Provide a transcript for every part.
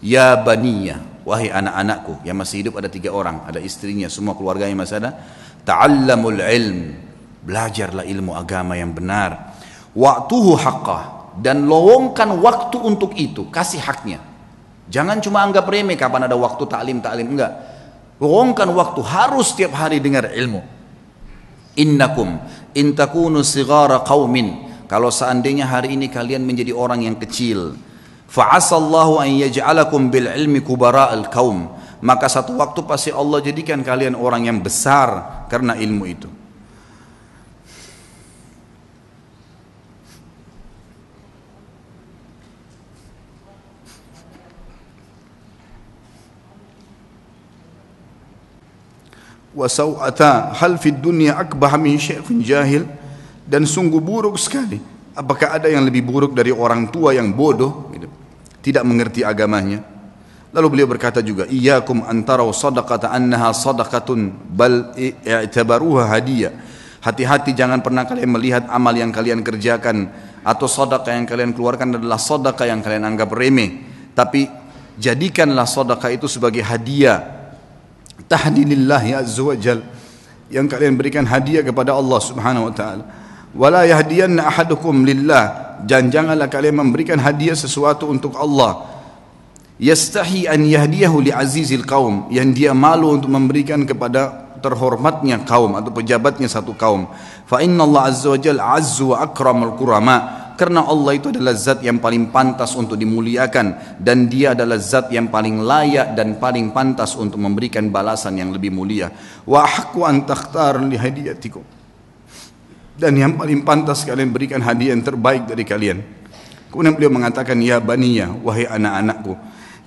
Ya baniya Wahai anak-anakku Yang masih hidup ada tiga orang Ada istrinya Semua keluarganya masih ada Ta'allamul ilm Belajarlah ilmu agama yang benar Waktuhu haqqah Dan lowongkan waktu untuk itu Kasih haknya Jangan cuma anggap remeh Kapan ada waktu ta'lim ta'lim Enggak Lowongkan waktu Harus setiap hari dengar ilmu Innakum Intakunu sigara qawmin Kalau seandainya hari ini kalian menjadi orang yang kecil Fa'asallahu an yaj'alakum bil ilmi kubara al kaum. Maka satu waktu pasti Allah jadikan kalian orang yang besar karena ilmu itu. wasau'ata hal fid dunya akbah min syekhun jahil dan sungguh buruk sekali apakah ada yang lebih buruk dari orang tua yang bodoh tidak mengerti agamanya. Lalu beliau berkata juga, "Iyyakum antarau sadaqata annaha sadaqatun bal i'tabaruha hadiyah." Hati-hati jangan pernah kalian melihat amal yang kalian kerjakan atau sedekah yang kalian keluarkan adalah sedekah yang kalian anggap remeh, tapi jadikanlah sedekah itu sebagai hadiah. Tahdilillah ya azza yang kalian berikan hadiah kepada Allah Subhanahu wa taala. Wala yahdiyanna ahadukum lillah dan janganlah kalian memberikan hadiah sesuatu untuk Allah yastahi an yahdiyahu li azizil qaum yang dia malu untuk memberikan kepada terhormatnya kaum atau pejabatnya satu kaum fa inna Allah azza wa jal azza wa akramul kurama karena Allah itu adalah zat yang paling pantas untuk dimuliakan dan dia adalah zat yang paling layak dan paling pantas untuk memberikan balasan yang lebih mulia wa haqqu an takhtar li hadiyatikum dan yang paling pantas kalian berikan hadiah yang terbaik dari kalian. Kemudian beliau mengatakan, Ya baniya, wahai anak-anakku,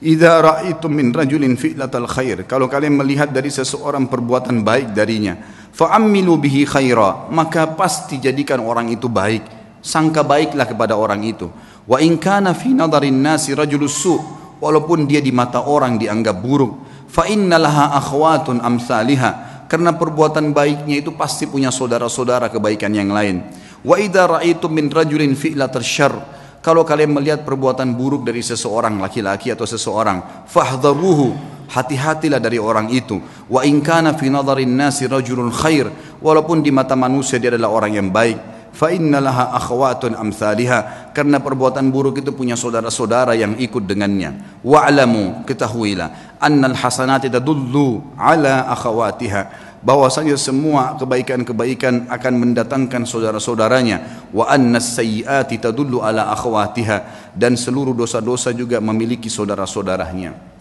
Idza ra'aitum min rajulin fi'latal khair, kalau kalian melihat dari seseorang perbuatan baik darinya, fa'ammilu bihi khaira, maka pasti jadikan orang itu baik. Sangka baiklah kepada orang itu. Wa in kana fi nadarin nasi rajulus su, walaupun dia di mata orang dianggap buruk, fa akhwatun amsalihah karena perbuatan baiknya itu pasti punya saudara-saudara kebaikan yang lain. Wa idza ra'aitum min rajulin fi'la tersyarr kalau kalian melihat perbuatan buruk dari seseorang laki-laki atau seseorang fahdharuhu hati-hatilah dari orang itu wa in kana fi nadharin nasi rajulun khair walaupun di mata manusia dia adalah orang yang baik fa innalaha akhwatun amsalha karena perbuatan buruk itu punya saudara-saudara yang ikut dengannya wa'lamu ketahuilah annal hasanati tadullu ala akhawatiha bahwasanya semua kebaikan-kebaikan akan mendatangkan saudara-saudaranya wa annas sayyiati tadullu ala akhawatiha dan seluruh dosa-dosa juga memiliki saudara-saudaranya